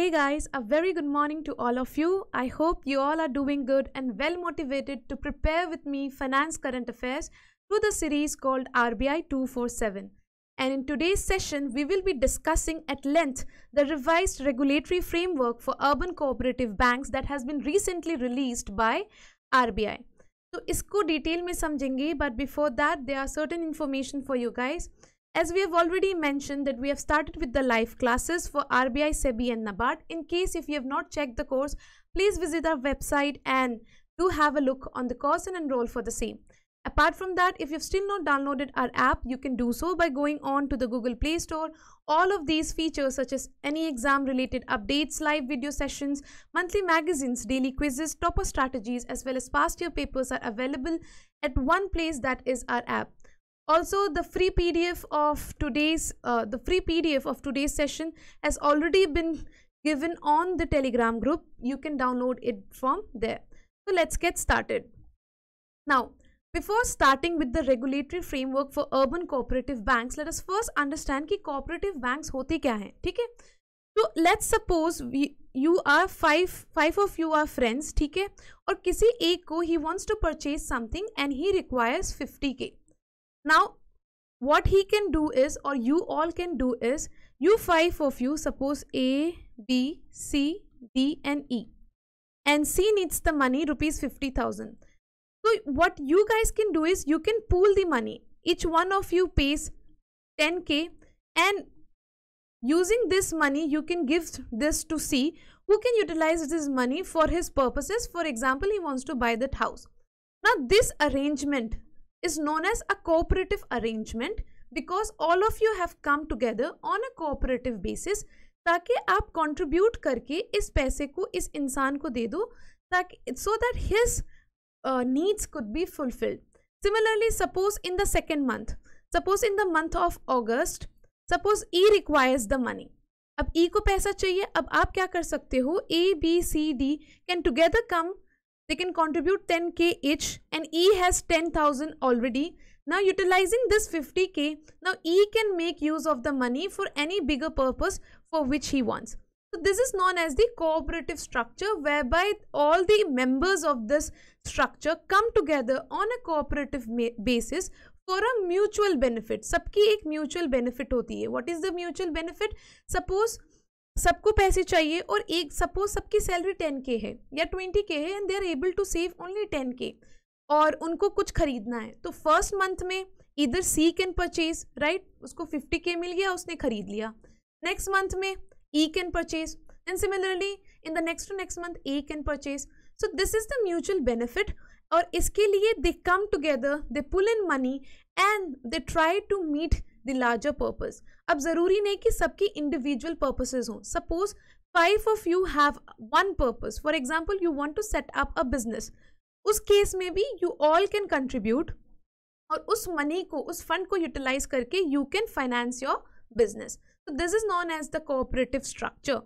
Hey guys, a very good morning to all of you. I hope you all are doing good and well motivated to prepare with me finance current affairs through the series called RBI 247. And in today's session, we will be discussing at length the revised regulatory framework for urban cooperative banks that has been recently released by RBI. So, isko detail mein samjenge, but before that, there are certain information for you guys. As we have already mentioned that we have started with the live classes for RBI, SEBI and NABARD. In case if you have not checked the course, please visit our website and do have a look on the course and enroll for the same. Apart from that, if you've still not downloaded our app, you can do so by going on to the Google Play Store. All of these features such as any exam related updates, live video sessions, monthly magazines, daily quizzes, topper strategies as well as past year papers are available at one place that is our app. Also, the free PDF of today's uh, the free PDF of today's session has already been given on the Telegram group. You can download it from there. So let's get started. Now, before starting with the regulatory framework for urban cooperative banks, let us first understand कि cooperative banks होते क्या हैं, ठीक है? let's suppose we, you are five five of you are friends, Okay. or और किसी एक he wants to purchase something and he requires 50k. Now, what he can do is or you all can do is you five of you suppose A, B, C, D and E and C needs the money rupees 50,000. So what you guys can do is you can pool the money. Each one of you pays 10k and using this money you can give this to C who can utilize this money for his purposes. For example, he wants to buy that house. Now this arrangement is known as a cooperative arrangement because all of you have come together on a cooperative basis ताकि आप contribute करके इस पैसे को इस इंसान को दे दो ताकि so that his needs could be fulfilled similarly suppose in the second month suppose in the month of August suppose E requires the money अब ई e को पैसा चाहिए अब आप क्या कर सकते हो A B C D can together come They can contribute 10k each and E has 10,000 already. Now utilizing this 50k, now E can make use of the money for any bigger purpose for which he wants. So this is known as the cooperative structure whereby all the members of this structure come together on a cooperative basis for a mutual benefit. सबकी ek mutual benefit होती है what is the mutual benefit सबको पैसे चाहिए और एक suppose सबकी salary ten के है या ट्वेंटी के है and they are able to save only ten K और उनको कुछ खरीदना है तो फर्स्ट मंथ में इधर सी कैन परचेज राइट उसको फिफ्टी के मिल गया उसने खरीद लिया नेक्स्ट मंथ में E can purchase and similarly in the next to next month A can purchase so this is the mutual benefit और इसके लिए they come together they pool in money and they try to meet the larger purpose अब ज़रूरी नहीं कि सबकी individual purposes हों suppose five of you have one purpose for example you want to set up a business उस केस में भी यू ऑल कैन कंट्रीब्यूट और उस मनी को उस फंड को यूटिलाइज करके you can finance your business this is known as the cooperative structure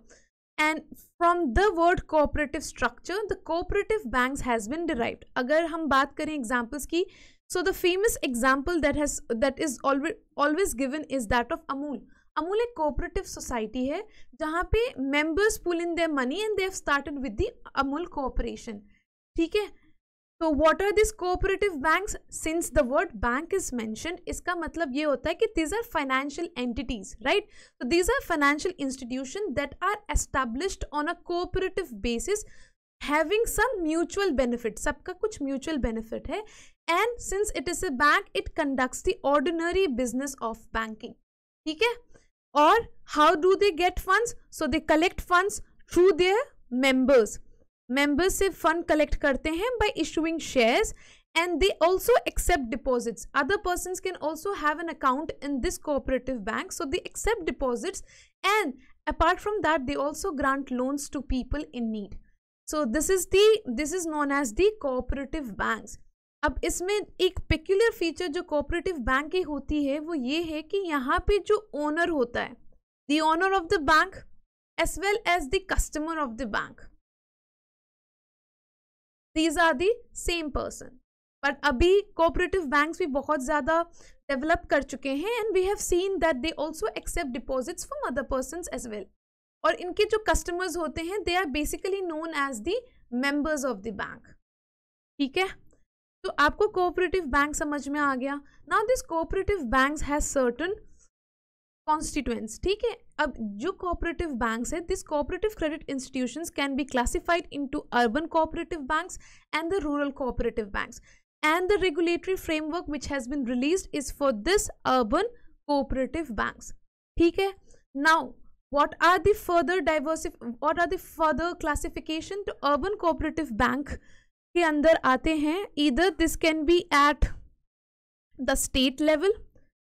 and from the word cooperative structure the cooperative banks has been derived अगर हम बात करें एग्जाम्पल्स की so the famous example that has that is always given is that of Amul Amul एक cooperative society है जहाँ पे members pool in their money and they have started with the Amul cooperation ठीक है तो what are this cooperative banks since the word bank is mention इसका मतलब ये होता है कि these are financial entities right तो these are financial institution that are established on a cooperative basis having some mutual benefit सबका कुछ mutual benefit है and since it is a bank it conducts the ordinary business of banking ठीक है और how do they get funds so they collect funds through their members members से fund collect करते हैं by issuing shares and they also accept deposits other person can also have an account in this cooperative bank so they accept deposits and apart from that they also grant loans to people in need so this is the this is known as the cooperative bank अब इसमें एक peculiar feature जो cooperative bank की होती है वो ये है कि यहाँ पे जो ओनर होता है the owner of the bank as well as the customer of the bank these are the same person but अभी कोऑपरेटिव बैंक्स भी बहुत ज़्यादा डेवलप कर चुके हैं and we have seen that they also accept deposits from other person as well और इनके जो कस्टमर्स होते हैं they are basically known as the members of the bank ठीक है तो आपको कोऑपरेटिव बैंक समझ में आ गया now this cooperative banks has certain constituents ठीक है अब जो कॉपरेटिव बैंक्स है this cooperative credit institution can be classified into urban cooperative banks and the rural cooperative banks and the regulatory framework which has been release is for this urban cooperative banks ठीक है now what are the further diversify what are the further classification to urban cooperative bank के अंदर आते हैं इधर this can be at the state level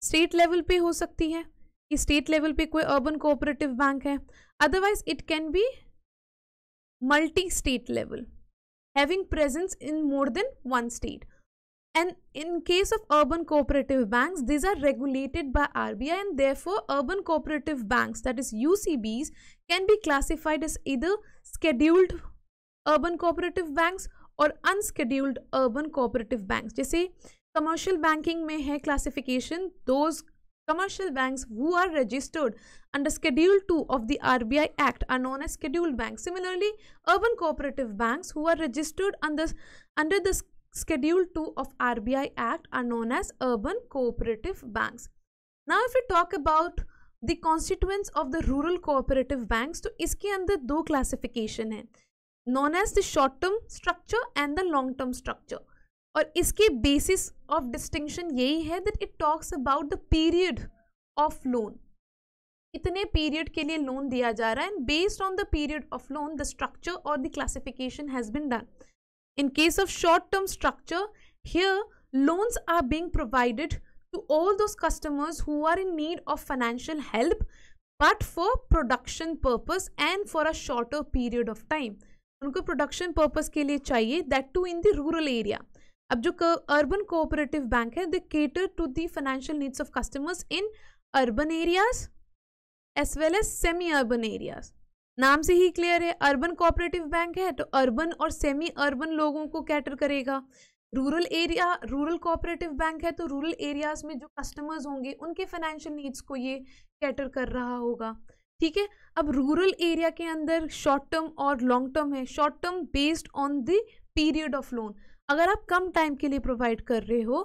state level पे हो सकती है कि स्टेट लेवल पे कोई अर्बन कोऑपरेटिव बैंक है otherwise it can be multi state level having presence in more than one state and in case of urban cooperative bank these are regulated by R and their urban cooperative bank that is U Bs can be classified is इधर scheduled urban cooperative banks और unscheduled urban cooperative bank जैसे commercial banking में है classification those Commercial banks who are registered under Schedule 2 of the RBI Act are known as scheduled banks. Similarly, urban cooperative banks who are registered under, under the Schedule 2 of RBI Act are known as urban cooperative banks. Now, if we talk about the constituents of the rural cooperative banks, to इसके under two classification है, known as the short term structure and the long term structure. और इसके basis of distinction यही है that it talks about the period of loan इतने period के लिए loan दिया जा रहा है and based on the period of loan the structure और the classification has been done in case of short term structure here loans are being provided to all those customers who are in need of financial help but for production purpose and for a shorter period of time उनको production purpose के लिए चाहिए that too in the rural area अब जो urban cooperative bank है they cater to the financial needs of customers in urban areas as well as semi urban areas नाम से ही क्लियर है अर्बन कोऑपरेटिव बैंक है तो अर्बन और सेमी अर्बन लोगों को कैटर करेगा rural area rural cooperative bank है तो रूरल एरियाज़ में जो कस्टमर्स होंगे उनके फाइनेंशियल नीड्स को ये कैटर कर रहा होगा ठीक है अब रूरल एरिया के अंदर शॉर्ट टर्म और लॉन्ग टर्म है short term based on the period of loan अगर आप कम टाइम के लिए प्रोवाइड कर रहे हो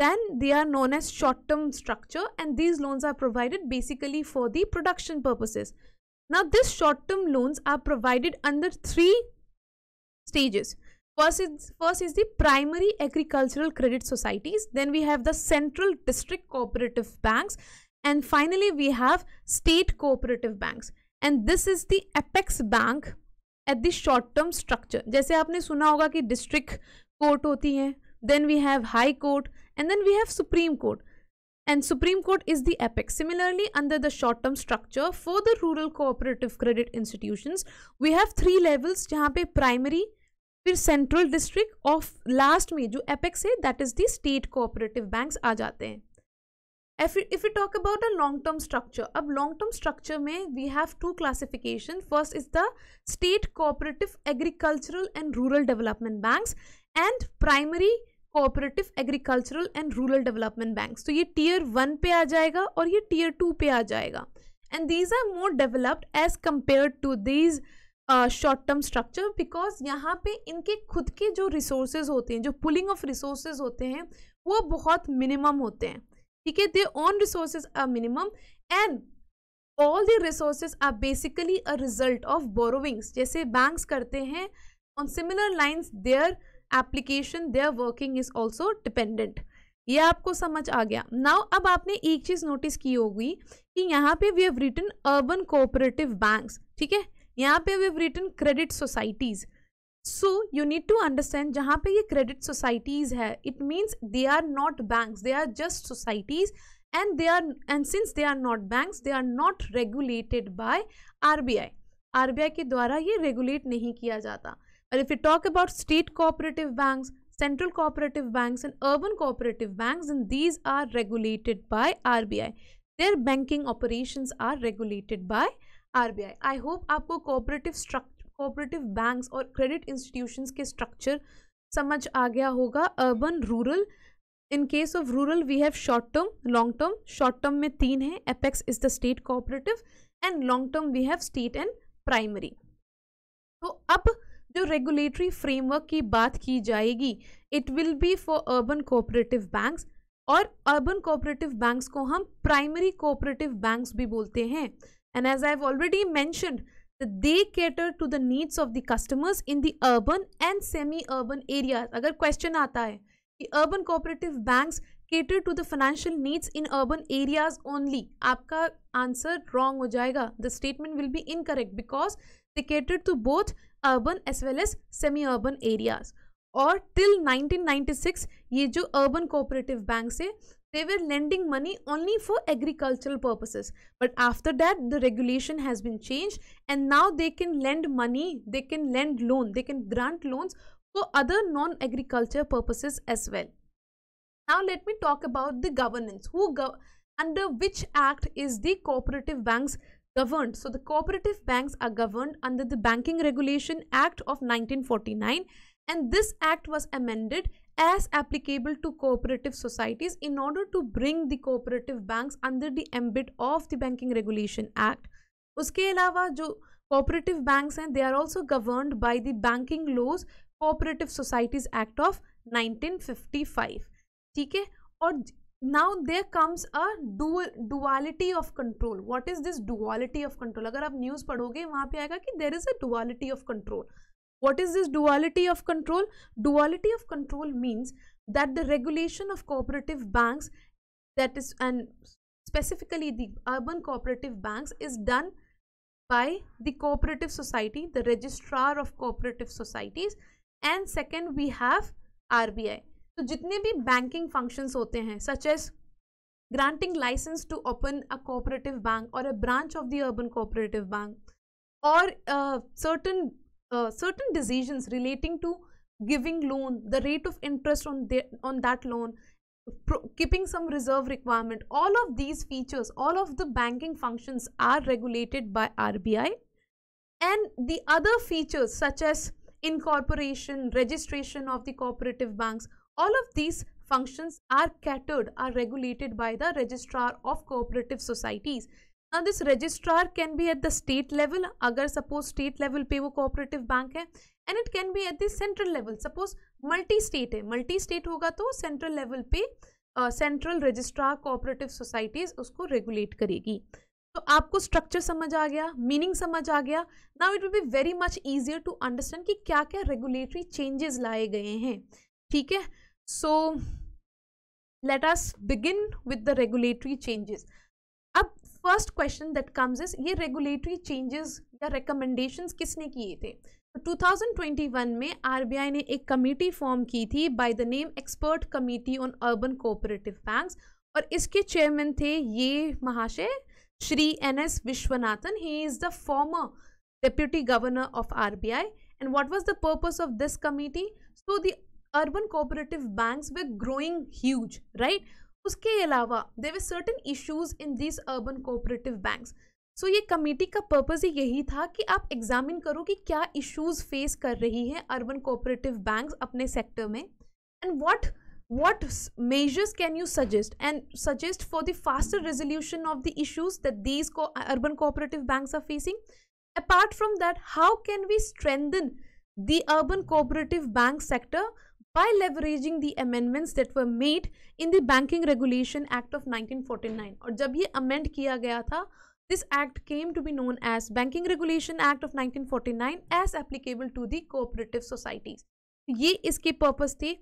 then they are known as short term structure and these loans are provided basically for the production purposes now this short term loans are provided under three stages first is first is the primary agricultural credit societies then we have the central district cooperative bank and finally we have state cooperative bank and this is the apex bank at the short term structure जैसे आपने सुना होगा कि district court होती है then we have high court and then we have supreme court and supreme court is the apex similarly under the short term structure for the rural cooperative credit institutions we have three levels jahan pe primary फिर central district और last में जो apex है that is the state cooperative banks आ जाते हैं if you talk about a long term structure अब long term structure में we have two classification first is the state cooperative agricultural and rural development banks and primary cooperative agricultural and rural development bank तो ये tier one पे आ जाएगा और ये tier two पे आ जाएगा and these are more developed as compare to these short term structure because यहाँ पे इनके खुद के जो रिसोर्सेज होते हैं जो पुलिंग ऑफ रिसोर्सेज होते हैं वो बहुत मिनिमम होते हैं ठीक है their own resources are minimum and all the resources are basically a result of borrowings जैसे बैंक्स करते हैं on similar lines their application their working is also dependent ये आपको समझ आ गया नाउ अब आपने एक चीज़ नोटिस की होगी कि यहाँ पे we have written urban cooperative banks ठीक है यहाँ पे we have written credit societies so you need to understand जहाँ पे ये क्रेडिट सोसाइटीज़ है it means they are not banks they are just societies since they are not bank they are not regulated by R B I R B I के द्वारा ये regulate नहीं किया जाता And if we talk about state cooperative banks, central cooperative banks and urban cooperative banks, then these are regulated by RBI. Their banking operations are regulated by RBI. I hope आपको cooperative structure, cooperative banks और credit institutions के structure समझ आ गया होगा urban, rural. In case of rural, we have short term, long term. Short term में तीन हैं. Apex is the state cooperative and long term we have state and primary. तो so, अब जो रेगुलेटरी फ्रेमवर्क की बात की जाएगी it will be for urban cooperative banks और अर्बन कोऑपरेटिव बैंक्स को हम प्राइमरी कोऑपरेटिव बैंक्स भी बोलते हैं and as I have already mentioned they cater to the needs of the customers in the urban and semi urban areas अगर question आता है कि urban cooperative banks cater to the financial needs in urban areas only आपका answer wrong हो जाएगा the statement will be incorrect because they cater to both urban as well as semi-urban areas. Or till 1996, these urban cooperative banks they were lending money only for agricultural purposes. But after that, the regulation has been changed and now they can lend money, they can lend loan, they can grant loans for other non-agriculture purposes as well. Now let me talk about the governance. Who under which act is the cooperative banks governed. So the cooperative banks are governed under the Banking Regulation Act of 1949 and this act was amended as applicable to cooperative societies in order to bring the cooperative banks under the ambit of the Banking Regulation Act. उसके अलावा जो cooperative banks हैं they are also governed by the Banking Laws Cooperative Societies Act of 1955 ठीक है now there comes a dual duality of control what is this duality of control agar aap news padhoge wahan pe aayega ki there is a duality of control what is this duality of control duality of control means that the regulation of cooperative banks that is and specifically the urban cooperative banks is done by the cooperative society the registrar of cooperative societies and second we have RBI so, जितने भी banking functions होते हैं such as granting license to open a cooperative bank or a branch of the urban cooperative bank or uh, certain uh, certain decisions relating to giving loan the rate of interest on the, on that loan keeping some reserve requirement all of these features all of the banking functions are regulated by RBI and the other features such as incorporation registration of the cooperative banks All of these functions are catered, are regulated by the registrar of cooperative societies. Now this registrar can be at the state level, agar suppose state level pe wo cooperative bank hai and it can be at the central level. Suppose multi state hai multi state hoga to central level pe central registrar cooperative societies उसको regulate करेगी तो आपको structure समझ आ गया meaning समझ आ गया now it will be very much easier to understand कि क्या क्या रेगुलेटरी चेंजेस लाए गए हैं ठीक है So let us begin with the regulatory changes. अब first question that comes is ये regulatory changes या recommendations किसने किए थे? So 2021 में RBI ने एक committee form की थी by the name Expert Committee on Urban Cooperative Banks और इसके chairman थे ये महाशय Shri N.S. Vishwanathan. He is the former deputy governor of RBI. And what was the purpose of this committee? So the urban cooperative banks were growing huge right उसके अलावा they were certain issues in this urban cooperative banks so ये committee का purpose ही यही था कि आप examine करो कि क्या इश्यूज फेस कर रही हैं अर्बन कोऑपरेटिव बैंक्स अपने सेक्टर में and what what measures can you suggest and suggest for the faster resolution of the issues that these को urban cooperative banks are facing apart from that how can we strengthen the urban cooperative bank sector by leveraging the amendments that were made in the Banking Regulation Act of 1949 और जब ये amend किया गया था this act came to be known as Banking Regulation Act of 1949 as applicable to the cooperative societies ये इसकी purpose थी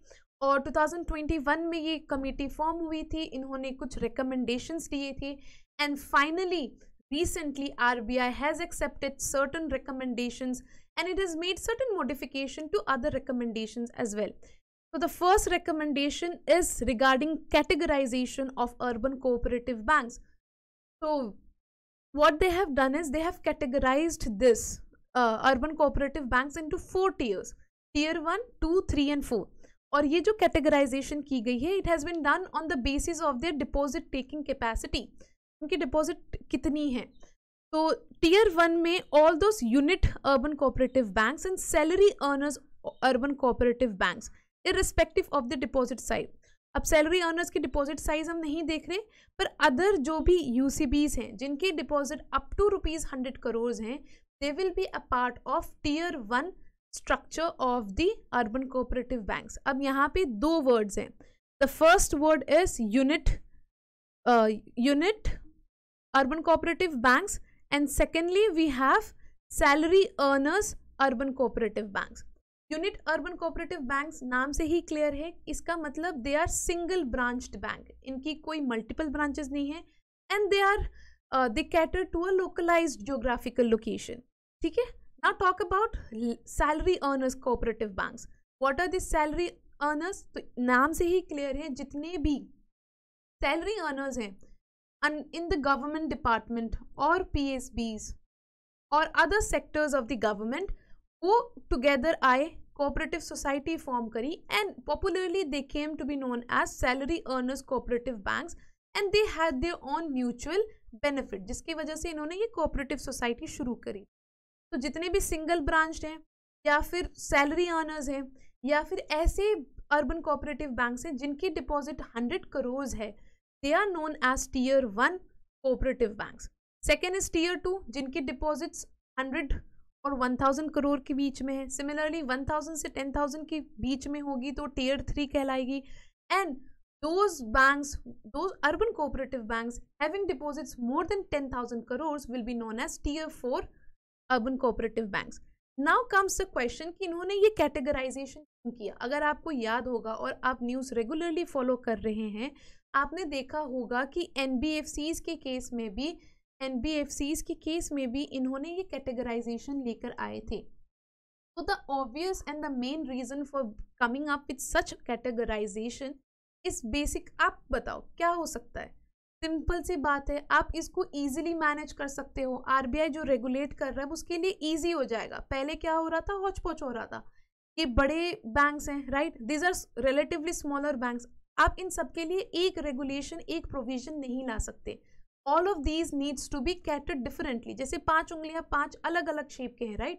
और 2021 में ये कमेटी फॉर्म हुई थी इन्होंने कुछ रिकमेंडेशंस दिए थे and finally recently RBI has accepted certain recommendations and it has made certain modification to other recommendations as well. So the first recommendation is regarding categorization of urban cooperative banks. So what they have done is they have categorized this uh, urban cooperative banks into four tiers. Tier 1, 2, 3 and 4. और ये जो categorization की गई it has been done on the basis of their deposit taking capacity. उनकी deposit कितनी है? So tier 1 में all those unit urban cooperative banks and salary earners urban cooperative banks, irrespective of the deposit size अब salary earners की deposit size हम नहीं देख रहे पर अदर जो भी यू हैं जिनके deposit up to rupees hundred crores हैं they will be a part of tier one structure of the urban cooperative banks अब यहाँ पे दो वर्ड्स हैं the first word is unit unit urban cooperative banks and secondly we have salary earners urban cooperative banks unit urban cooperative banks नाम से ही clear है इसका मतलब they are single branched bank इनकी कोई मल्टीपल ब्रांचेस नहीं है and they are they cater to a localize geographical location ठीक है now talk about salary earners cooperative banks what are this salary earners तो नाम से ही क्लियर है जितने भी सैलरी अर्नर्स हैं इन द गवर्नमेंट डिपार्टमेंट और पी एस बीज और other sectors of the government वो टुगेदर आए कोऑपरेटिव सोसाइटी फॉर्म करी and popularly they came to be known as salary earners cooperative bank and they had their own mutual benefit जिसकी वजह से इन्होंने ये cooperative society शुरू करी तो जितने भी सिंगल ब्रांच हैं या फिर सैलरी अर्नर्स हैं या फिर ऐसे अर्बन कोऑपरेटिव बैंक हैं जिनकी डिपॉजिट हंड्रेड करोर्स है they are known as tier one cooperative bank second is tier two जिनकी डिपॉजिट्स हंड्रेड और 1000 करोड़ के बीच में है सिमिलरली 1000 से 10000 के बीच में होगी तो टीयर थ्री कहलाएगी and those banks those urban cooperative banks having deposits more than 10000 thousand crore will be known as tier four urban cooperative banks now comes the question कि इन्होंने ये कैटेगराइजेशन किया अगर आपको याद होगा और आप न्यूज़ रेगुलरली फॉलो कर रहे हैं आपने देखा होगा कि एन के केस में भी एन के केस में भी इन्होंने ये कैटेगराइजेशन लेकर आए थे तो the obvious and the main reason for coming up with such categorization इस बेसिक आप बताओ क्या हो सकता है सिंपल सी बात है आप इसको इजीली मैनेज कर सकते हो आरबीआई जो रेगुलेट कर रहा है उसके लिए इजी हो जाएगा पहले क्या हो रहा था हौच पोच हो रहा था ये बड़े बैंक्स हैं right these are relatively smaller banks आप इन सब के लिए एक रेगुलेशन एक प्रोविजन नहीं ला सकते all of these needs to be cater differently जैसे पांच उंगलियां पांच अलग अलग शेप के हैं राइट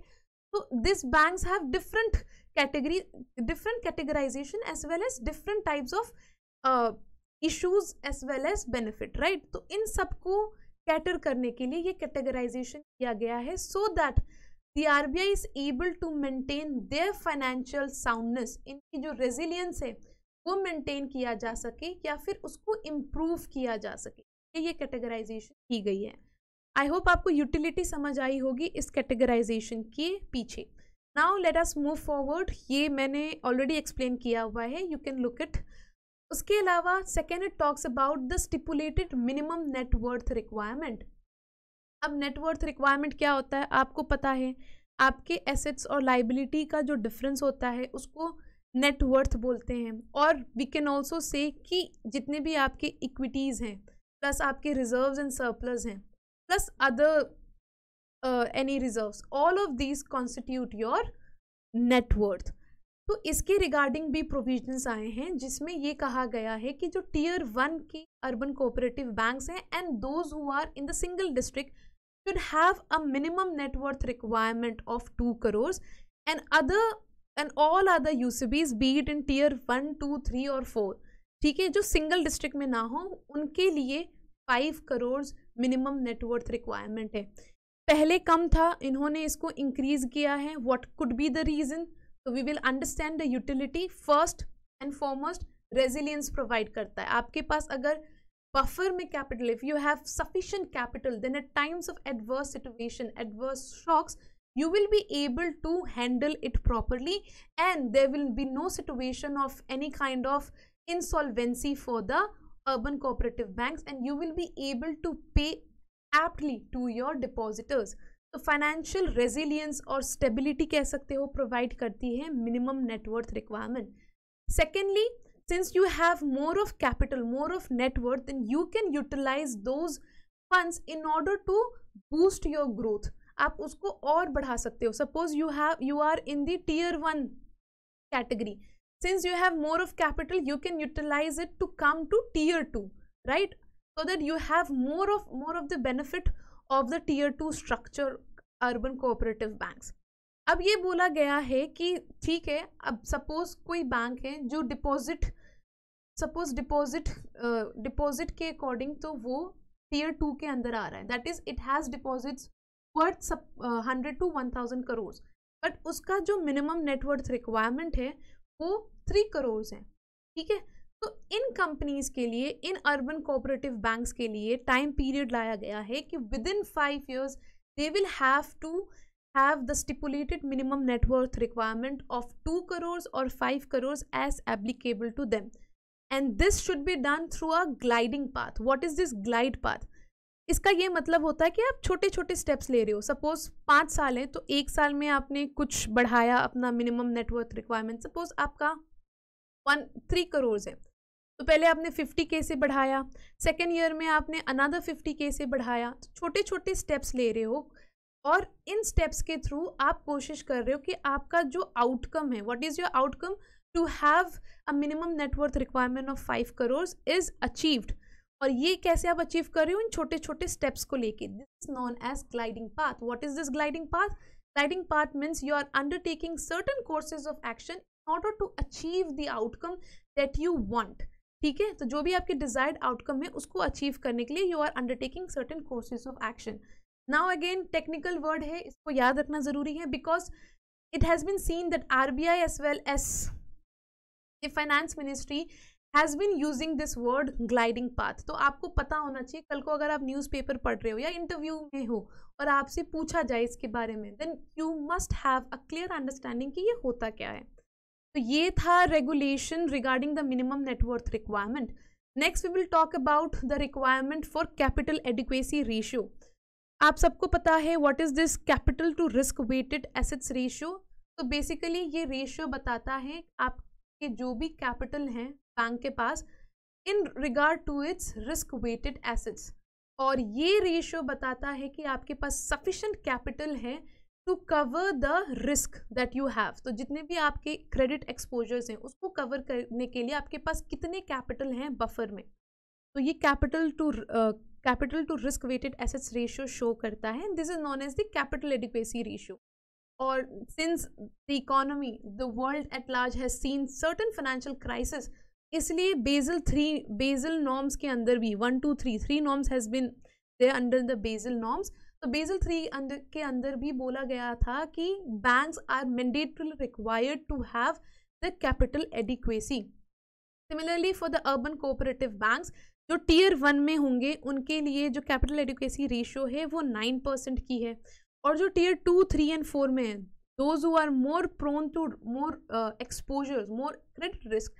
तो this banks have different category different categorization as well as different types of issues as well as benefit right तो इन सबको कैटर करने के लिए ये कैटेगराइजेशन किया गया है so that the R B I is able to maintain their financial soundness इनकी जो रेजिलियंस है वो मेंटेन किया जा सके या फिर उसको इम्प्रूव किया जा सके ये कैटेगराइजेशन की गई है आई होप आपको यूटिलिटी समझ आई होगी इस कैटेगराइजेशन के पीछे now let us move forward ये मैंने ऑलरेडी एक्सप्लेन किया हुआ है यू कैन लुक इट उसके अलावा second it talks about the stipulated minimum net worth requirement अब नेटवर्थ रिक्वायरमेंट क्या होता है आपको पता है आपके एसेट्स और लाइबिलिटी का जो डिफरेंस होता है उसको नेटवर्थ बोलते हैं और वी कैन ऑल्सो से कि जितने भी आपके इक्विटीज़ हैं प्लस आपके रिजर्व्स एंड सरप्लस हैं plus other any reserves all of these constitute your net worth तो इसके रिगार्डिंग भी प्रोविजंस आए हैं जिसमें ये कहा गया है कि जो टीयर वन की अर्बन कोऑपरेटिव बैंक्स हैं and those who are in the single district should have a minimum net worth requirement of two crores and other and all other other UCBs be it in tier 1 2 3 ठीक है जो single district में ना हो उनके लिए five crore minimum net worth requirement है पहले कम था इन्होंने इसको इंक्रीज किया है what could be the reason तो we will understand the utility first and foremost resilience provide करता है आपके पास अगर बफर में capital if you have sufficient capital then at times of adverse situation adverse shocks you will be able to handle it properly and there will be no situation of any kind of insolvency for the urban cooperative banks and you will be able to pay aptly to your depositors so financial resilience or stability keh sakte ho provide karti hai minimum net worth requirement secondly since you have more of capital more of net worth then you can utilize those funds in order to boost your growth aap usko aur badha sakte ho suppose you have you are in the tier 1 category since you have more of capital you can utilize it to come to tier 2 right so that you have more of more of the benefit of the tier 2 structure urban cooperative banks अब ये बोला गया है कि ठीक है अब suppose कोई बैंक है जो डिपॉजिट सपोज डिपॉजिट डिपॉजिट के अकॉर्डिंग तो वो टीयर टू के अंदर आ रहा है that is it has deposits worth hundred to one thousand crore but उसका जो मिनिमम नेटवर्थ रिक्वायरमेंट है वो थ्री करोर्स हैं ठीक है तो इन कंपनीज के लिए इन अर्बन कोऑपरेटिव बैंक्स के लिए टाइम पीरियड लाया गया है कि within five years they will have to have the stipulated minimum net worth requirement of two crores और five crores as applicable to them and this should be done through a gliding path what is this glide path इसका ये मतलब होता है कि आप छोटे छोटे स्टेप्स ले रहे हो सपोज पाँच साल है तो एक साल में आपने कुछ बढ़ाया अपना मिनिमम नेटवर्थ रिक्वायरमेंट सपोज आपका वन थ्री करोर्स है तो पहले आपने 50 के से बढ़ाया सेकेंड ईयर में आपने अनादर 50 के से बढ़ाया छोटे छोटे स्टेप्स ले रहे हो और इन स्टेप्स के थ्रू आप कोशिश कर रहे हो कि आपका जो आउटकम है what is your outcome to have a minimum net worth requirement of five crores is achieved और ये कैसे आप अचीव कर रहे हो इन छोटे छोटे स्टेप्स को लेके this is known as gliding path what is this gliding path gliding path means you are undertaking certain courses of action order to achieve the outcome that you want ठीक है तो जो भी आपके डिजायर्ड आउटकम है उसको achieve करने के लिए you are undertaking certain courses of action now again technical word है इसको याद रखना जरूरी है because it has been seen that R B I as well as the finance ministry has been using this word gliding path तो आपको पता होना चाहिए कल को अगर आप न्यूज पेपर पढ़ रहे हो या इंटरव्यू में हो और आपसे पूछा जाए इसके बारे में then you must have a clear understanding कि ये होता क्या है तो ये था regulation regarding the minimum net worth requirement next we will talk about the requirement for capital adequacy ratio आप सबको पता है what is this capital to risk weighted assets ratio तो बेसिकली ये रेशियो बताता है आपके जो भी कैपिटल हैं बैंक के पास in regard to its risk weighted assets और ये रेशियो बताता है कि आपके पास सफिशेंट कैपिटल है to cover the risk that you have तो जितने भी आपके क्रेडिट एक्सपोजर्स हैं उसको कवर करने के लिए आपके पास कितने कैपिटल हैं बफर में तो ये capital to capital to risk weighted assets ratio show करता है this is known as the capital adequacy ratio और since the economy the world at large has seen certain financial crisis इसलिए Basel three Basel norms के अंदर भी one two three three norms has been they under the Basel norms तो Basel three अंदर के अंदर भी बोला गया था कि banks are mandatory required to have the capital adequacy similarly for the urban cooperative banks जो टीयर वन में होंगे उनके लिए जो कैपिटल एडिक्वेसी रेशियो है वो नाइन परसेंट की है और जो tier two three and four में है those who are more prone to more exposures more credit risk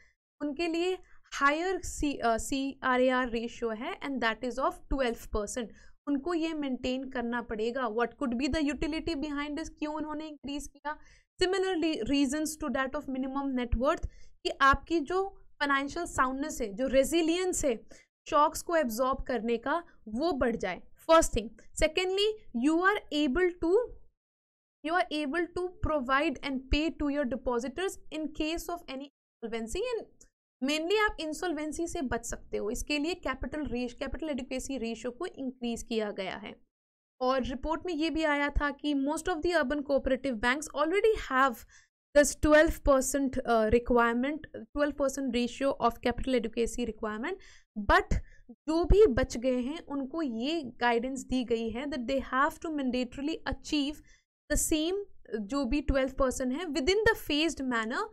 उनके लिए higher C C R A R ratio है and that is of twelve percent उनको ये मेंटेन करना पड़ेगा what could be the utility behind this क्यों उन्होंने increase किया similarly reasons to date of minimum net worth कि आपकी जो फाइनेंशियल साउंडनेस है जो रेजिलियंस है शॉक्स को एब्जॉर्ब करने का वो बढ़ जाए first thing secondly you are able to you are able to provide and pay to your depositors in case of any insolvency mainly आप इंसॉल्वेंसी से बच सकते हो इसके लिए कैपिटल रेश कैपिटल एडुकेसी रेशो को इंक्रीज किया गया है और रिपोर्ट में ये भी आया था कि most of the urban cooperative banks already have twelve 12% requirement twelve 12% ratio of capital adequacy requirement but जो भी बच गए हैं उनको ये गाइडेंस दी गई है that they have to mandatorily achieve the same जो भी 12 परसेंट है within the phased manner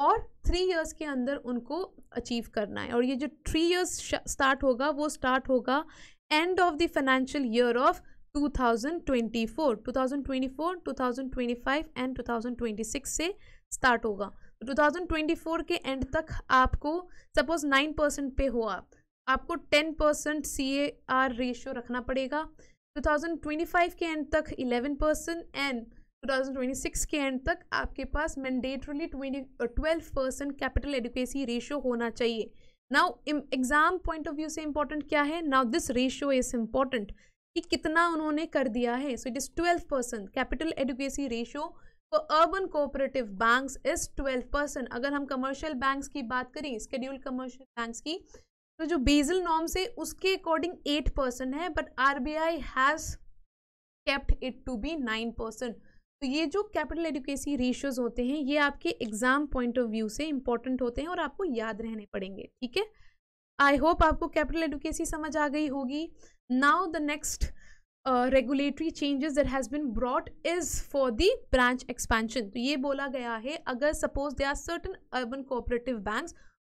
और थ्री इयर्स के अंदर उनको अचीव करना है और ये जो थ्री इयर्स स्टार्ट होगा वो स्टार्ट होगा and of the financial year of 2024, 2024, 2025 and 2026 से स्टार्ट होगा 2024 तो के एंड तक आपको सपोज 9 परसेंट पे हो आप आपको 10 percent C A R ratio रखना पड़ेगा 2025 के एंड तक 11 परसेंट एंड 2026 के एंड तक आपके पास mandatorily twenty twelve percent capital adequacy ratio होना चाहिए now exam point of view से इम्पॉर्टेंट क्या है now this ratio is important कि कितना उन्होंने कर दिया है so it is twelve percent capital adequacy ratio for urban cooperative banks is twelve percent अगर हम कमर्शियल बैंक्स की बात करें स्केड्यूल कमर्शियल बैंक्स की तो जो बेजल नॉर्म्स है उसके अकॉर्डिंग एट परसेंट है but R B I has kept it to be nine percent तो ये जो कैपिटल एडुकेसी रेशियोज़ होते हैं ये आपके एग्ज़ाम पॉइंट ऑफ व्यू से इंपॉर्टेंट होते हैं और आपको याद रहने पड़ेंगे ठीक है आई होप आपको कैपिटल एडुकेसी समझ आ गई होगी now the next regulatory changes that has been brought is for the branch expansion तो ये बोला गया है अगर suppose they are certain urban cooperative bank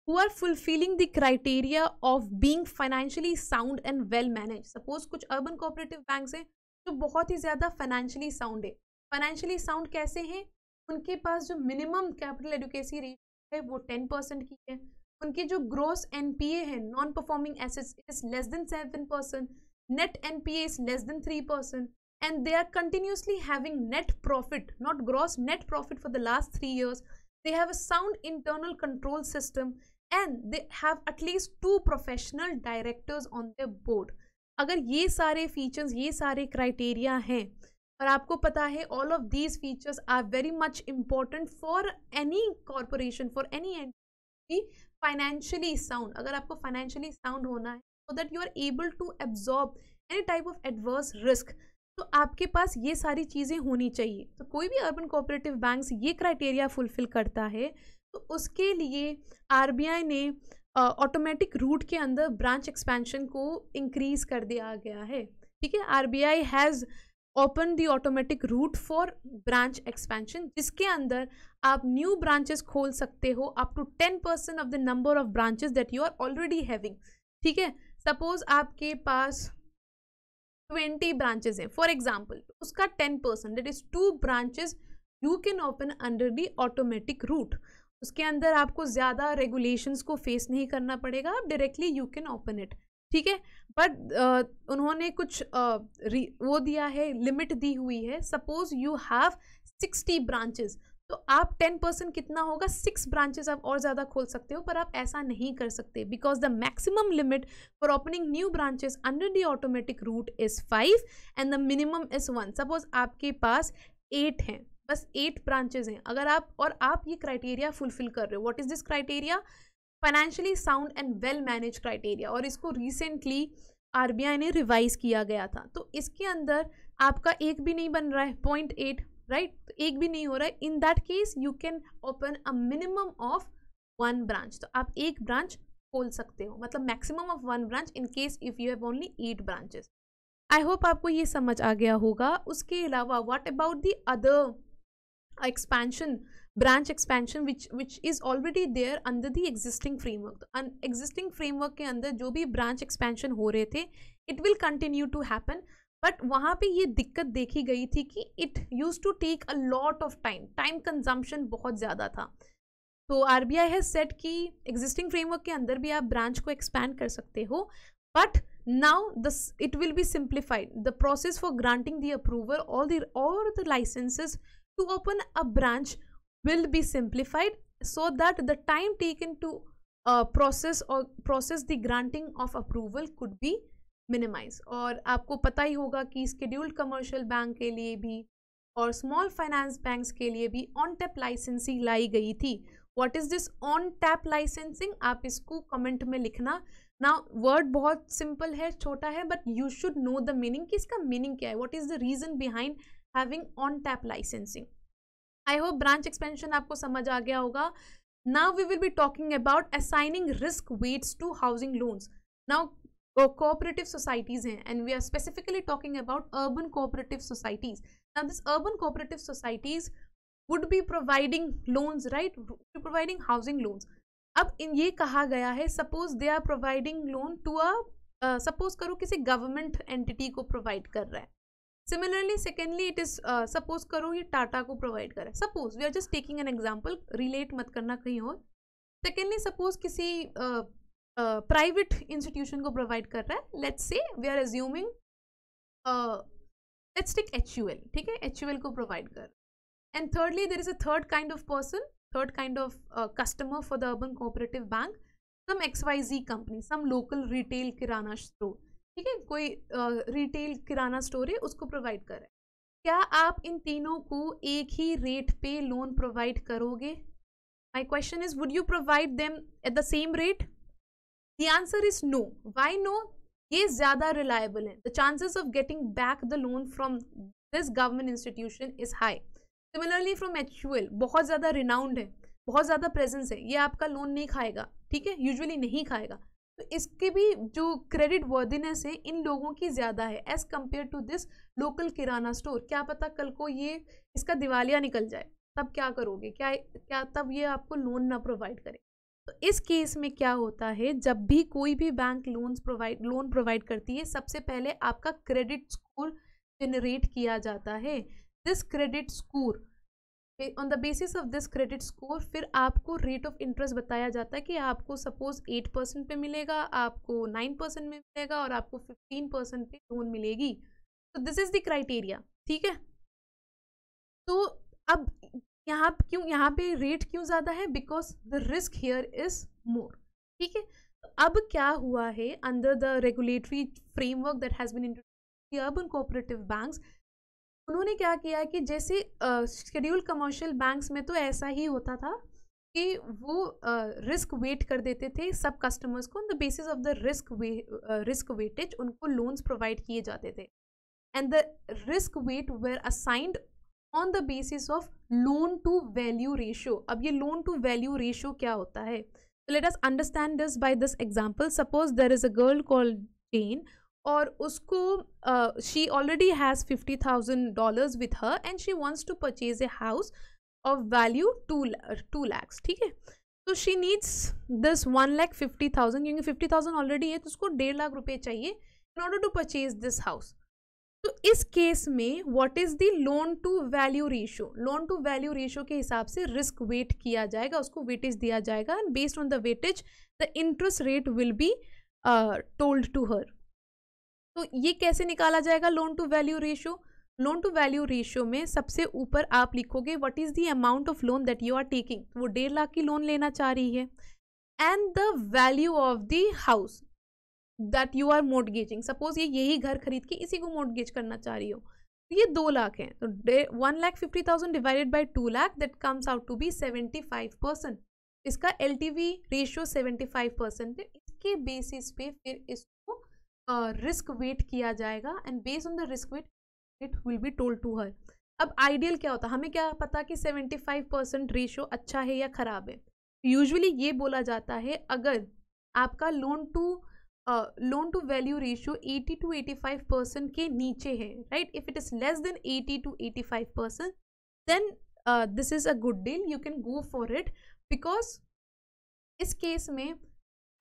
who are fulfilling the criteria of being financially sound and well manage suppose कुछ urban cooperative bank हैं जो बहुत ही ज़्यादा फाइनेंशियली साउंड है फाइनेंशियली साउंड कैसे हैं उनके पास जो मिनिमम कैपिटल एडुकेसी रेट है वो टेन परसेंट की है उनके जो ग्रोस एन पी ए है non performing assets is less than seven percent net N P A is less than three percent and they are continuously having net profit not gross net profit for the last three years they have a sound internal control system and they have at least two professional directors on the board अगर ये सारे features ये सारे criteria हैं और आपको पता है all of these features are very much important for any corporation for any entity financially sound अगर आपको फाइनेंशियली साउंड होना है so that you are able to absorb any type of adverse risk तो आपके पास ये सारी चीज़ें होनी चाहिए तो कोई भी अर्बन कोऑपरेटिव बैंक ये क्राइटेरिया फुलफिल करता है तो उसके लिए आर ने ऑटोमेटिक रूट के अंदर ब्रांच एक्सपेंशन को इंक्रीज कर दिया गया है ठीक है R has open the automatic route for branch expansion जिसके अंदर आप न्यू ब्रांचेस खोल सकते हो up to ten percent of the number of branches that you are already having ठीक है सपोज आपके पास ट्वेंटी ब्रांचेस हैं फॉर एग्जाम्पल उसका ten percent that is two branches you can open under the automatic route उसके अंदर आपको ज़्यादा रेगुलेशंस को फेस नहीं करना पड़ेगा आप directly you can open it ठीक है बट uh, उन्होंने कुछ uh, वो दिया है लिमिट दी हुई है suppose you have sixty branches तो आप टेन परसेंट कितना होगा सिक्स ब्रांचेस आप और ज़्यादा खोल सकते हो पर आप ऐसा नहीं कर सकते because the maximum limit for opening new branches under the automatic route is five and the minimum is one suppose आपके पास एट हैं बस एट ब्रांचेज हैं अगर आप और आप ये क्राइटेरिया फुलफिल कर रहे हो what is this criteria financially sound and well manage criteria और इसको रिसेंटली आर ने रिवाइज किया गया था तो इसके अंदर आपका एक भी नहीं बन रहा है पॉइंट एट राइट तो एक भी नहीं हो रहा है in that case you can open a minimum of one branch तो आप एक ब्रांच खोल सकते हो मतलब maximum of one branch in case if you have only eight branches I hope आपको ये समझ आ गया होगा उसके अलावा what about the other expansion branch expansion which which is already there under the existing framework existing framework के अंदर जो भी ब्रांच एक्सपेंशन हो रहे थे it will continue to happen but वहाँ पे ये दिक्कत देखी गई थी कि it use to take a lot of time time consumption बहुत ज़्यादा था तो R B I has set कि एग्जिस्टिंग फ्रेमवर्क के अंदर भी आप ब्रांच को एक्सपैंड कर सकते हो but now the it will be simplified the process for granting the approval all the all the licenses to open a branch will be simplified so that the time taken to uh, process or process the granting of approval could be minimized और आपको पता ही होगा कि scheduled commercial bank के लिए भी और small finance banks के लिए भी on tap licensing लाई गई थी what is this on tap licensing आप इसको comment में लिखना Now word बहुत simple है छोटा है but you should know the meaning कि इसका मीनिंग क्या है what is the reason behind having on tap licensing I hope branch expansion आपको समझ आ गया होगा now we will be talking about assigning risk weights to housing loans now cooperative societies हैं and we are specifically talking about urban cooperative societies now this urban cooperative societies would be providing loans right providing housing loans अब इन ये कहा गया है suppose they are providing loan to a suppose करो किसी government entity को provide कर रहा है similarly secondly it is suppose करो ये टाटा को प्रोवाइड करे suppose we are just taking an example relate मत करना कहीं और सेकेंडली सपोज किसी प्राइवेट uh, इंस्टीट्यूशन uh, को प्रोवाइड कर रहा है let's say we are assuming let's take H U L ठीक है एच यू एल को प्रोवाइड कर and thirdly there is a third kind of person third kind of customer for the urban cooperative bank some X Y Z company some local retail kirana store ठीक है कोई retail kirana store है उसको provide कर रहा है क्या आप इन तीनों को एक ही रेट पे लोन प्रोवाइड करोगे my question is would you provide them at the same rate the answer is no why no ये ज़्यादा रिलायबल है the chances of getting back the loan from this government institution is high similarly from H बहुत ज़्यादा renowned है बहुत ज़्यादा presence है ये आपका लोन नहीं खाएगा ठीक है यूजली नहीं खाएगा तो इसके भी जो क्रेडिट वर्दीनेस है इन लोगों की ज़्यादा है as compare to this local kirana store क्या पता कल को ये इसका दिवालिया निकल जाए तब क्या करोगे क्या क्या तब ये आपको लोन ना प्रोवाइड करे तो इस केस में क्या होता है जब भी कोई भी bank loans provide loan provide करती है सबसे पहले आपका क्रेडिट स्कोर जनरेट किया जाता है this credit score on the basis of this credit score फिर आपको रेट ऑफ इंटरेस्ट बताया जाता है कि आपको सपोज एट परसेंट पे मिलेगा आपको नाइन परसेंट में मिलेगा और आपको फिफ्टीन परसेंट पे लोन मिलेगी तो दिस इज द क्राइटेरिया ठीक है तो अब यहाँ क्यों यहाँ पे रेट क्यों ज़्यादा है because the risk here is more ठीक है तो अब क्या हुआ है under the regulatory framework that has been introduce urban cooperative banks उन्होंने क्या किया कि जैसे शेड्यूल कमर्शियल बैंक्स में तो ऐसा ही होता था कि वो रिस्क uh, वेट कर देते थे सब कस्टमर्स को on the basis of the risk risk weightage उनको लोन्स प्रोवाइड किए जाते थे and the risk weight were assigned on the basis of loan to value ratio अब ये लोन टू वैल्यू रेशियो क्या होता है let us understand this by this example suppose there is a girl called Jane और उसको she already has fifty thousand dollars with her and she wants to purchase a house of value two two lakhs ठीक है तो she needs this one lakh fifty thousand क्योंकि fifty thousand already है तो उसको डेढ़ लाख रुपये चाहिए in order to purchase this house तो इस केस में what is the loan to value ratio loan to value ratio के हिसाब से रिस्क वेट किया जाएगा उसको वेटेज दिया जाएगा and based on the weightage the interest rate will be told to her तो ये कैसे निकाला जाएगा loan to value ratio loan to value ratio में सबसे ऊपर आप लिखोगे what is the amount of loan that you are taking वो डेढ़ लाख की लोन लेना चाह रही है and the value of the house that you are mortgaging suppose ये यही घर खरीद के इसी को मोटगेज करना चाह रही हो तो ये दो लाख है तो one lakh fifty thousand divided by two lakh that comes out to be seventy five percent इसका L T V ratio seventy five percent है इसके बेसिस पे फिर इस रिस्क वेट किया जाएगा and based on the risk weight it will be told to her अब ideal क्या होता है हमें क्या पता कि 75 परसेंट रेशो अच्छा है या ख़राब है यूजुअली ये बोला जाता है अगर आपका loan to loan to value ratio 80 to 85 percent के नीचे है right if it is less than 80 to 85 percent then this is a good deal you can go for it because इस केस में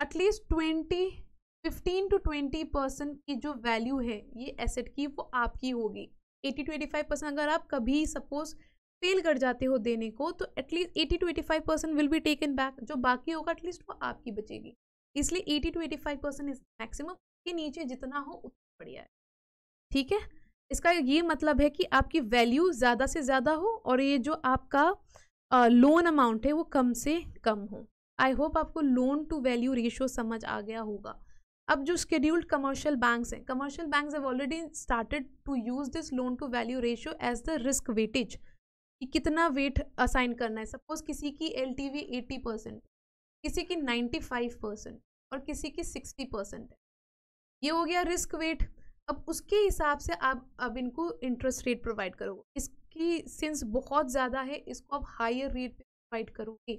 एटलीस्ट ट्वेंटी 15 टू 20 परसेंट की जो value है ये asset की वो आपकी होगी 80 टू 85 परसेंट अगर आप कभी सपोज फेल कर जाते हो देने को तो at least 80 to 85 percent will be taken back जो बाकी होगा एटलीस्ट वो आपकी बचेगी इसलिए 80 टू 85 परसेंट इज मैक्सिमम के नीचे जितना हो उतना बढ़िया है ठीक है इसका ये मतलब है कि आपकी वैल्यू ज़्यादा से ज़्यादा हो और ये जो आपका लोन अमाउंट है वो कम से कम हो आई होप आपको लोन टू वैल्यू रेशियो समझ आ गया होगा अब जो स्केड्यूल्ड कमर्शियल बैंक्स हैं commercial banks have already started to use this loan to value ratio as the risk weightage कि कितना वेट असाइन करना है सपोज किसी की L T V eighty percent किसी की नाइन्टी फाइव परसेंट और किसी की सिक्सटी परसेंट है ये हो गया रिस्क वेट अब उसके हिसाब से आप अब इनको इंटरेस्ट रेट प्रोवाइड करोगे इसकी सिंस बहुत ज़्यादा है इसको आप हायर रेट प्रोवाइड करोगे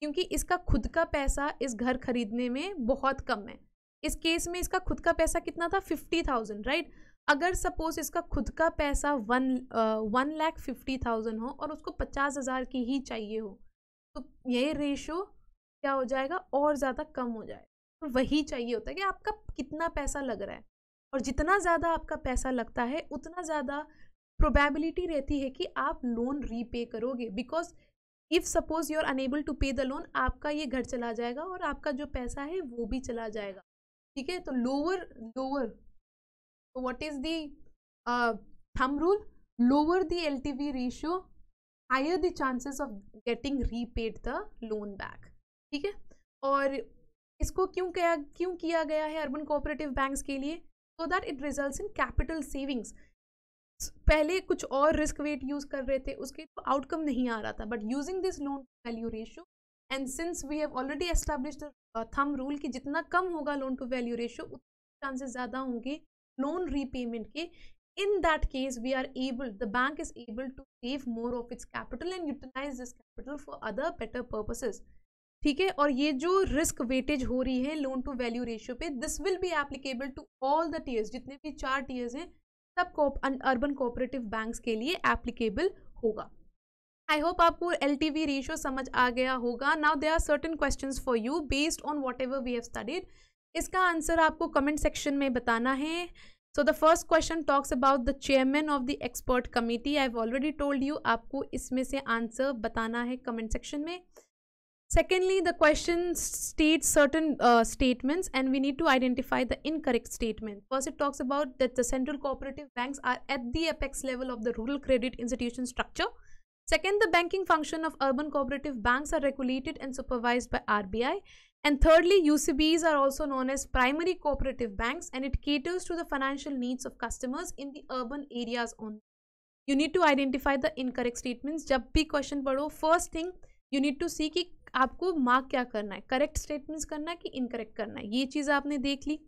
क्योंकि इसका खुद का पैसा इस घर खरीदने में बहुत कम है इस केस में इसका खुद का पैसा कितना था फिफ्टी थाउजेंड राइट अगर सपोज इसका खुद का पैसा one one lakh fifty thousand हो और उसको पचास हज़ार की ही चाहिए हो तो ये रेशो क्या हो जाएगा और ज़्यादा कम हो जाएगा तो वही चाहिए होता है कि आपका कितना पैसा लग रहा है और जितना ज़्यादा आपका पैसा लगता है उतना ज़्यादा प्रोबेबिलिटी रहती है कि आप लोन रीपे करोगे because if suppose you are unable to pay the loan आपका ये घर चला जाएगा और आपका जो पैसा है वो भी चला जाएगा ठीक है तो लोअर लोअर तो what is the thumb rule lower the L T V ratio higher the chances of getting repaid the loan back ठीक है और इसको क्यों किया क्यों किया गया है अर्बन कोऑपरेटिव बैंक्स के लिए so that it results in capital savings पहले कुछ और रिस्क वेट यूज़ कर रहे थे उसके तो आउटकम नहीं आ रहा था but using this loan value ratio and since we have already establish thumb rule कि जितना कम होगा लोन टू वैल्यू रेशियो उतने चांसेस ज़्यादा होंगे लोन रीपेमेंट के in that case we are able the bank is able to save more of its capital and utilize this capital for other better purposes ठीक है और ये जो risk weightage हो रही है लोन टू वैल्यू रेशियो पे this will be applicable to all the tiers जितने भी चार टीयर्स हैं सब अर्बन कोऑपरेटिव बैंक्स के लिए एप्लीकेबल होगा आई होप आपको एल टी वी रेशियो समझ आ गया होगा now they are certain question for you based on whatever we have studied इसका आंसर आपको कमेंट सेक्शन में बताना है so the first question talks about the chairman of the expert committee I have already told you आपको इसमें से answer बताना है कमेंट सेक्शन में secondly the question state certain statements and we need to identify the incorrect statement first it talks about that the central cooperative banks are at the apex level of the rural credit institution structure Second, the banking function of urban cooperative banks are regulated and supervised by RBI. And thirdly, UCBs are also known as primary cooperative banks and it caters to the financial needs of customers in the urban areas only. You need to identify the incorrect statements. जब भी question पढ़ो, first thing you need to see कि आपको mark क्या करना है, correct statements करना है कि incorrect करना है. ये चीज़ आपने देख ली.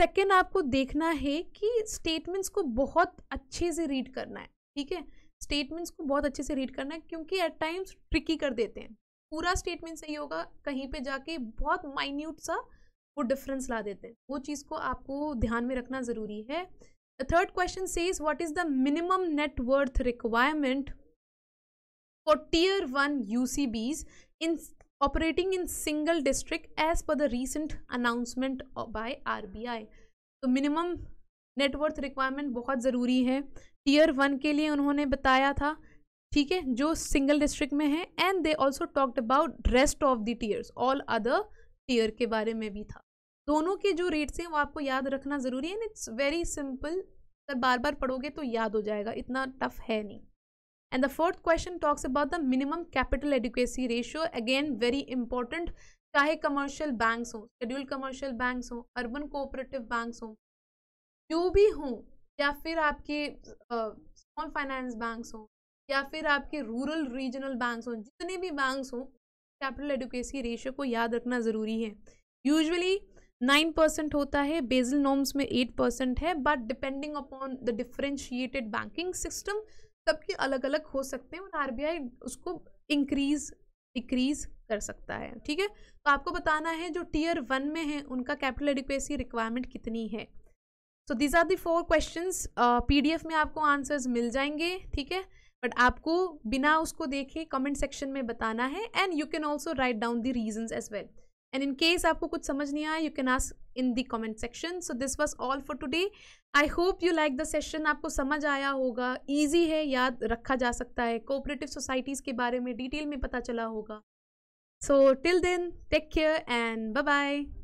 Second, आपको देखना है कि statements को बहुत अच्छे से read करना है, ठीक है? स्टेटमेंट्स को बहुत अच्छे से रीड करना है क्योंकि एट टाइम्स ट्रिकी कर देते हैं पूरा स्टेटमेंट सही होगा कहीं पे जाके बहुत माइन्यूट सा वो डिफरेंस ला देते हैं वो चीज़ को आपको ध्यान में रखना ज़रूरी है third question says what is the minimum tier one requirement C Bs in operating in single district as per the recent announcement by R B I तो मिनिमम नेटवर्थ रिक्वायरमेंट बहुत ज़रूरी है टीयर वन के लिए उन्होंने बताया था ठीक है जो सिंगल डिस्ट्रिक्ट में है and they also talked about rest of the tiers all other tier के बारे में भी था दोनों के जो रेट्स हैं वो आपको याद रखना ज़रूरी है एंड इट्स वेरी सिंपल अगर बार बार पढ़ोगे तो याद हो जाएगा इतना टफ है नहीं and the fourth question talks about the minimum capital adequacy ratio again very important चाहे कमर्शियल बैंक्स हों शेड्यूल कमर्शियल बैंक्स हों अर्बन कोऑपरेटिव बैंक्स हों जो भी हों या फिर आपके स्मॉल फाइनेंस बैंक्स हों या फिर आपके रूरल रीजनल बैंक्स हों जितने भी बैंक्स हों कैपिटल एडुकेसी रेशियो को याद रखना ज़रूरी है यूजुअली नाइन परसेंट होता है बेजल नॉर्म्स में एट परसेंट है but depending upon the differentiated banking system सबके अलग अलग हो सकते हैं और आर उसको इंक्रीज डिक्रीज कर सकता है ठीक है तो आपको बताना है जो टीयर वन में है उनका कैपिटल एडिक्वेसी रिक्वायरमेंट कितनी है so these are the four question PDF में आपको आंसर्स मिल जाएंगे ठीक है बट आपको बिना उसको देखे कमेंट सेक्शन में बताना है and you can also write down the reason as well and in case आपको कुछ समझ नहीं आया you can ask in the comment section so this was all for today I hope you like the session आपको समझ आया होगा easy है याद रखा जा सकता है कोऑपरेटिव सोसाइटीज़ के बारे में डिटेल में पता चला होगा so till then take care and bye bye